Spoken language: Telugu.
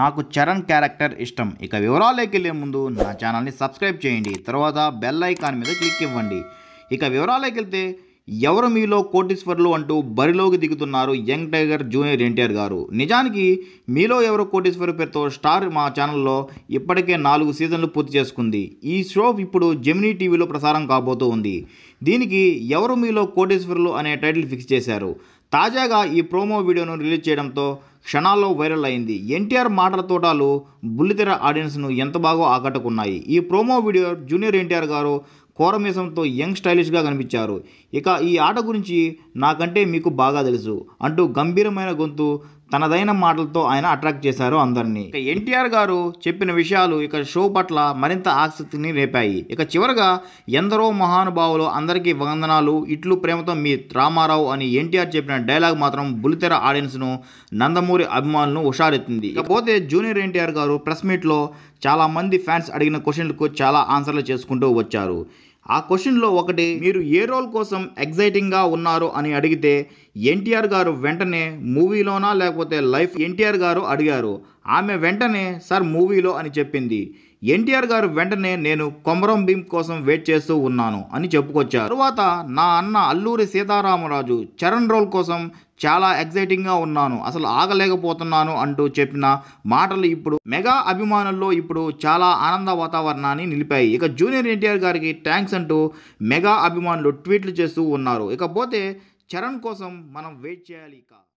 నాకు చరణ్ క్యారెక్టర్ ఇష్టం ఇక వివరాల్లోకి వెళ్ళే ముందు నా ఛానల్ని సబ్స్క్రైబ్ చేయండి తర్వాత బెల్ ఐకాన్ మీద క్లిక్ ఇవ్వండి ఇక వివరాల్లోకి వెళ్తే ఎవరు మీలో కోటీశ్వర్లు అంటూ బరిలోకి దిగుతున్నారు యంగ్ టైగర్ జూనియర్ ఎన్టీఆర్ గారు నిజానికి మీలో ఎవరు కోటీశ్వర్ పేరుతో స్టార్ మా ఛానల్లో ఇప్పటికే నాలుగు సీజన్లు పూర్తి చేసుకుంది ఈ షో ఇప్పుడు జెమినీ టీవీలో ప్రసారం కాబోతూ ఉంది దీనికి ఎవరు మీలో కోటేశ్వరులు అనే టైటిల్ ఫిక్స్ చేశారు తాజాగా ఈ ప్రోమో వీడియోను రిలీజ్ చేయడంతో క్షణాల్లో వైరల్ అయింది ఎన్టీఆర్ మాటల తోటాలు బుల్లితెర ఆడియన్స్ను ఎంత బాగా ఆకట్టుకున్నాయి ఈ ప్రోమో వీడియో జూనియర్ ఎన్టీఆర్ గారు కోరమేసంతో యంగ్ స్టైలిష్గా కనిపించారు ఇక ఈ ఆట గురించి నాకంటే మీకు బాగా తెలుసు అంటూ గంభీరమైన గొంతు తనదైన మాటలతో ఆయన అట్రాక్ట్ చేశారు అందరినీ ఇక ఎన్టీఆర్ గారు చెప్పిన విషయాలు ఇక షో పట్ల మరింత ఆసక్తిని రేపాయి ఇక చివరగా ఎందరో మహానుభావులు అందరికీ వందనాలు ఇట్లు ప్రేమతో మీ రామారావు అని ఎన్టీఆర్ చెప్పిన డైలాగ్ మాత్రం బులితెర ఆడియన్స్ను నందమూరి అభిమానులను హుషారెత్తింది ఇకపోతే జూనియర్ ఎన్టీఆర్ గారు ప్రెస్ మీట్లో చాలామంది ఫ్యాన్స్ అడిగిన క్వశ్చన్లకు చాలా ఆన్సర్లు చేసుకుంటూ వచ్చారు ఆ క్వశ్చన్లో ఒకటి మీరు ఏ రోల్ కోసం ఎగ్జైటింగ్గా ఉన్నారు అని అడిగితే ఎన్టీఆర్ గారు వెంటనే మూవీలోనా లేకపోతే లైఫ్ ఎన్టీఆర్ గారు అడిగారు ఆమె వెంటనే సార్ మూవీలో అని చెప్పింది ఎన్టీఆర్ గారు వెంటనే నేను కొమరం భీమ్ కోసం వెయిట్ చేస్తూ ఉన్నాను అని చెప్పుకొచ్చారు తరువాత నా అన్న అల్లూరి సీతారామరాజు చరణ్ రోల్ కోసం చాలా ఎగ్జైటింగ్గా ఉన్నాను అసలు ఆగలేకపోతున్నాను అంటూ చెప్పిన మాటలు ఇప్పుడు మెగా అభిమానుల్లో ఇప్పుడు చాలా ఆనంద వాతావరణాన్ని నిలిపాయి ఇక జూనియర్ ఎన్టీఆర్ గారికి థ్యాంక్స్ అంటూ మెగా అభిమానులు ట్వీట్లు చేస్తూ ఉన్నారు ఇకపోతే చరణ్ కోసం మనం వెయిట్ చేయాలి ఇక